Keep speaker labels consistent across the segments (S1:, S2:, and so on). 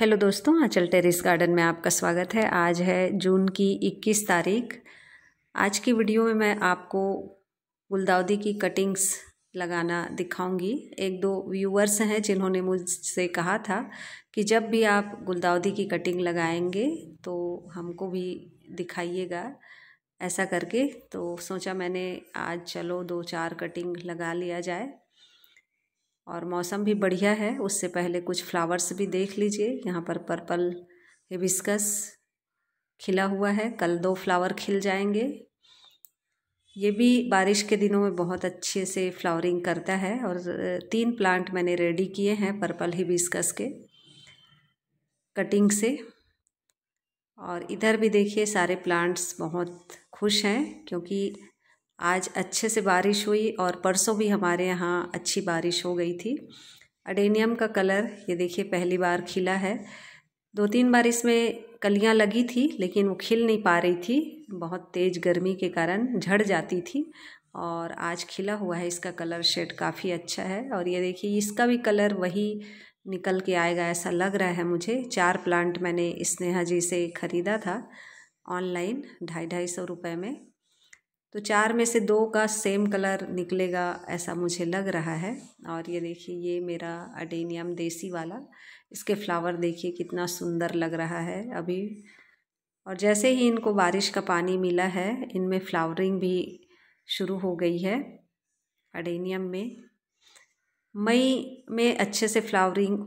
S1: hello दोस्तों आंचल terrace garden में आपका स्वागत है आज है जून की 21 तारीख आज की वीडियो में मैं आपको गुलदाउदी की कटिंग्स लगाना दिखाऊंगी एक दो व्यूअर्स हैं जिन्होंने मुझसे कहा था कि जब भी आप गुलदाउदी की कटिंग लगाएंगे तो हमको भी दिखाइएगा ऐसा करके तो सोचा मैंने आज चलो दो चार कटिंग लगा लिया जाए और मौसम भी बढ़िया है उससे पहले कुछ फ्लावर्स भी देख लीजिए यहाँ पर पर्पल हिबिस्कस खिला हुआ है कल दो फ्लावर खिल जाएंगे ये भी बारिश के दिनों में बहुत अच्छे से फ्लावरिंग करता है और तीन प्लांट मैंने रेडी किए हैं पर्पल हिबिस्कस के कटिंग से और इधर भी देखिए सारे प्लांट्स बहुत खुश हैं क्योंकि आज अच्छे से बारिश हुई और परसों भी हमारे यहाँ अच्छी बारिश हो गई थी अडेनियम का कलर ये देखिए पहली बार खिला है दो तीन बार इसमें कलियाँ लगी थी लेकिन वो खिल नहीं पा रही थी बहुत तेज़ गर्मी के कारण झड़ जाती थी और आज खिला हुआ है इसका कलर शेड काफ़ी अच्छा है और ये देखिए इसका भी कलर वही निकल के आएगा ऐसा लग रहा है मुझे चार प्लांट मैंने स्नेहा जी से ख़रीदा था ऑनलाइन ढाई ढाई सौ रुपये में तो चार में से दो का सेम कलर निकलेगा ऐसा मुझे लग रहा है और ये देखिए ये मेरा अडेनियम देसी वाला इसके फ्लावर देखिए कितना सुंदर लग रहा है अभी और जैसे ही इनको बारिश का पानी मिला है इनमें फ्लावरिंग भी शुरू हो गई है अडेनियम में मई में अच्छे से फ्लावरिंग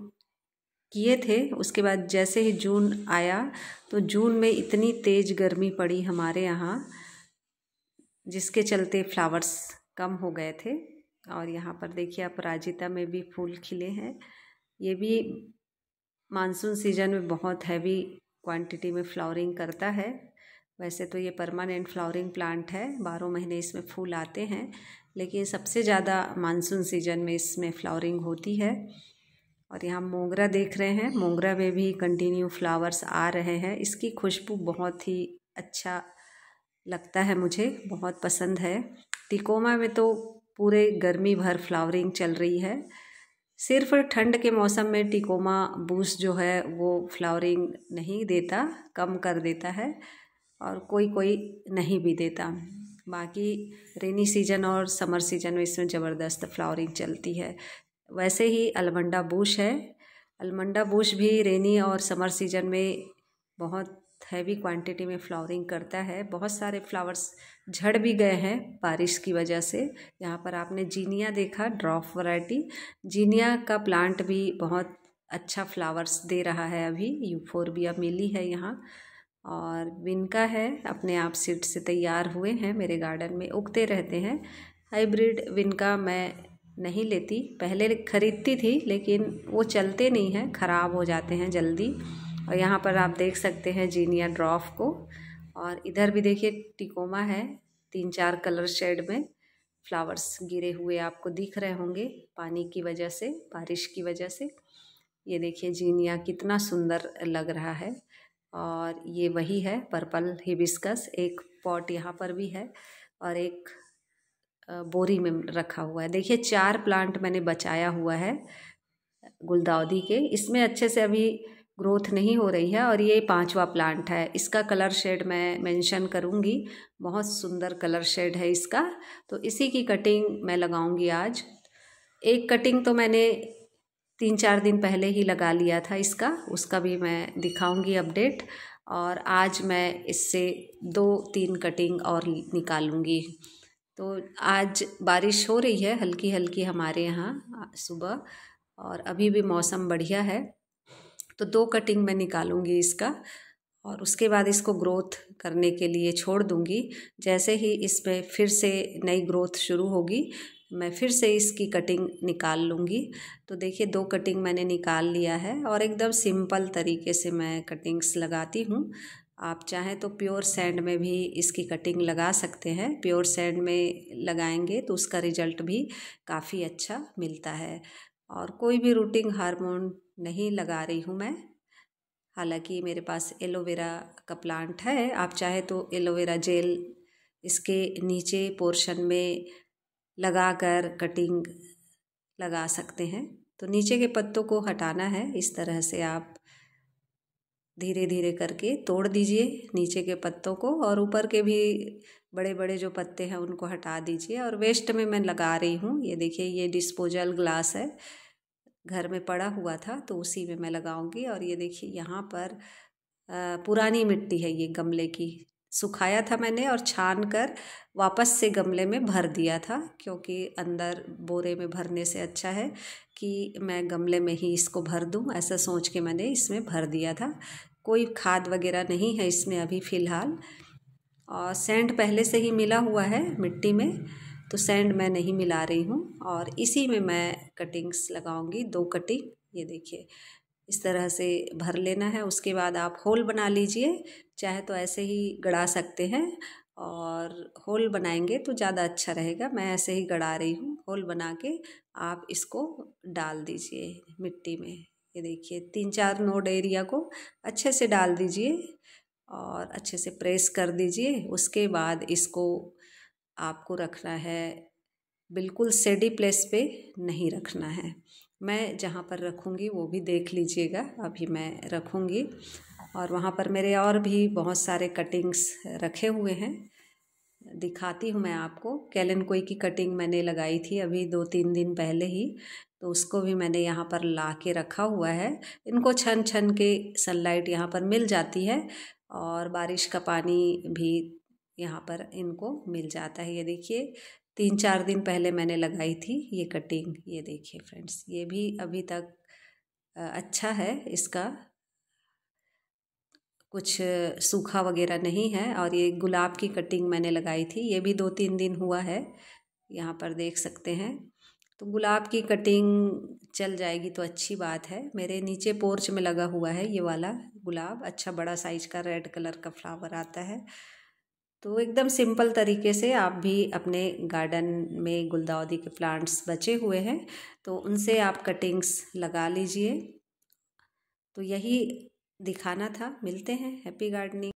S1: किए थे उसके बाद जैसे ही जून आया तो जून में इतनी तेज़ गर्मी पड़ी हमारे यहाँ जिसके चलते फ्लावर्स कम हो गए थे और यहाँ पर देखिए अपराजिता में भी फूल खिले हैं ये भी मानसून सीजन में बहुत हैवी क्वांटिटी में फ्लावरिंग करता है वैसे तो ये परमानेंट फ्लावरिंग प्लांट है बारह महीने इसमें फूल आते हैं लेकिन सबसे ज़्यादा मानसून सीजन में इसमें फ्लावरिंग होती है और यहाँ मोगरा देख रहे हैं मोगरा में भी कंटिन्यू फ्लावर्स आ रहे हैं इसकी खुशबू बहुत ही अच्छा लगता है मुझे बहुत पसंद है तिकोमा में तो पूरे गर्मी भर फ्लावरिंग चल रही है सिर्फ ठंड के मौसम में टिकोमा बूस जो है वो फ्लावरिंग नहीं देता कम कर देता है और कोई कोई नहीं भी देता बाकी रेनी सीजन और समर सीजन में इसमें ज़बरदस्त फ्लावरिंग चलती है वैसे ही अलमंडा बूश है अलमंडा बूश भी रेनी और समर सीजन में बहुत हैवी क्वांटिटी में फ्लावरिंग करता है बहुत सारे फ्लावर्स झड़ भी गए हैं बारिश की वजह से यहाँ पर आपने जीनिया देखा ड्रॉप वैरायटी जीनिया का प्लांट भी बहुत अच्छा फ्लावर्स दे रहा है अभी यूफोरबिया मिली है यहाँ और विनका है अपने आप सीड से तैयार हुए हैं मेरे गार्डन में उगते रहते हैं हाइब्रिड विनका मैं नहीं लेती पहले खरीदती थी लेकिन वो चलते नहीं हैं ख़राब हो जाते हैं जल्दी और यहाँ पर आप देख सकते हैं जीनिया ड्रॉफ को और इधर भी देखिए टिकोमा है तीन चार कलर शेड में फ्लावर्स गिरे हुए आपको दिख रहे होंगे पानी की वजह से बारिश की वजह से ये देखिए जीनिया कितना सुंदर लग रहा है और ये वही है पर्पल हिबिस्कस एक पॉट यहाँ पर भी है और एक बोरी में रखा हुआ है देखिए चार प्लांट मैंने बचाया हुआ है गुलदाउदी के इसमें अच्छे से अभी ग्रोथ नहीं हो रही है और ये पांचवा प्लांट है इसका कलर शेड मैं मेंशन करूँगी बहुत सुंदर कलर शेड है इसका तो इसी की कटिंग मैं लगाऊंगी आज एक कटिंग तो मैंने तीन चार दिन पहले ही लगा लिया था इसका उसका भी मैं दिखाऊंगी अपडेट और आज मैं इससे दो तीन कटिंग और निकालूंगी तो आज बारिश हो रही है हल्की हल्की हमारे यहाँ सुबह और अभी भी मौसम बढ़िया है तो दो कटिंग मैं निकालूंगी इसका और उसके बाद इसको ग्रोथ करने के लिए छोड़ दूंगी जैसे ही इसमें फिर से नई ग्रोथ शुरू होगी मैं फिर से इसकी कटिंग निकाल लूँगी तो देखिए दो कटिंग मैंने निकाल लिया है और एकदम सिंपल तरीके से मैं कटिंग्स लगाती हूँ आप चाहें तो प्योर सैंड में भी इसकी कटिंग लगा सकते हैं प्योर सैंड में लगाएंगे तो उसका रिजल्ट भी काफ़ी अच्छा मिलता है और कोई भी रूटिंग हार्मोन नहीं लगा रही हूँ मैं हालांकि मेरे पास एलोवेरा का प्लांट है आप चाहे तो एलोवेरा जेल इसके नीचे पोर्शन में लगा कर कटिंग लगा सकते हैं तो नीचे के पत्तों को हटाना है इस तरह से आप धीरे धीरे करके तोड़ दीजिए नीचे के पत्तों को और ऊपर के भी बड़े बड़े जो पत्ते हैं उनको हटा दीजिए और वेस्ट में मैं लगा रही हूँ ये देखिए ये डिस्पोजल ग्लास है घर में पड़ा हुआ था तो उसी में मैं लगाऊंगी और ये देखिए यहाँ पर पुरानी मिट्टी है ये गमले की सुखाया था मैंने और छान कर वापस से गमले में भर दिया था क्योंकि अंदर बोरे में भरने से अच्छा है कि मैं गमले में ही इसको भर दूं ऐसा सोच के मैंने इसमें भर दिया था कोई खाद वगैरह नहीं है इसमें अभी फ़िलहाल और सेंट पहले से ही मिला हुआ है मिट्टी में तो सैंड मैं नहीं मिला रही हूँ और इसी में मैं कटिंग्स लगाऊंगी दो कटिंग ये देखिए इस तरह से भर लेना है उसके बाद आप होल बना लीजिए चाहे तो ऐसे ही गड़ा सकते हैं और होल बनाएंगे तो ज़्यादा अच्छा रहेगा मैं ऐसे ही गड़ा रही हूँ होल बना के आप इसको डाल दीजिए मिट्टी में ये देखिए तीन चार नोड एरिया को अच्छे से डाल दीजिए और अच्छे से प्रेस कर दीजिए उसके बाद इसको आपको रखना है बिल्कुल सेडी प्लेस पे नहीं रखना है मैं जहाँ पर रखूँगी वो भी देख लीजिएगा अभी मैं रखूँगी और वहाँ पर मेरे और भी बहुत सारे कटिंग्स रखे हुए हैं दिखाती हूँ मैं आपको कैलन कोई की कटिंग मैंने लगाई थी अभी दो तीन दिन पहले ही तो उसको भी मैंने यहाँ पर ला के रखा हुआ है इनको छन छन के सनलाइट यहाँ पर मिल जाती है और बारिश का पानी भी यहाँ पर इनको मिल जाता है ये देखिए तीन चार दिन पहले मैंने लगाई थी ये कटिंग ये देखिए फ्रेंड्स ये भी अभी तक अच्छा है इसका कुछ सूखा वगैरह नहीं है और ये गुलाब की कटिंग मैंने लगाई थी ये भी दो तीन दिन हुआ है यहाँ पर देख सकते हैं तो गुलाब की कटिंग चल जाएगी तो अच्छी बात है मेरे नीचे पोर्च में लगा हुआ है ये वाला गुलाब अच्छा बड़ा साइज का रेड कलर का फ्लावर आता है तो एकदम सिंपल तरीके से आप भी अपने गार्डन में गुलदाउदी के प्लांट्स बचे हुए हैं तो उनसे आप कटिंग्स लगा लीजिए तो यही दिखाना था मिलते हैं हैप्पी गार्डनिंग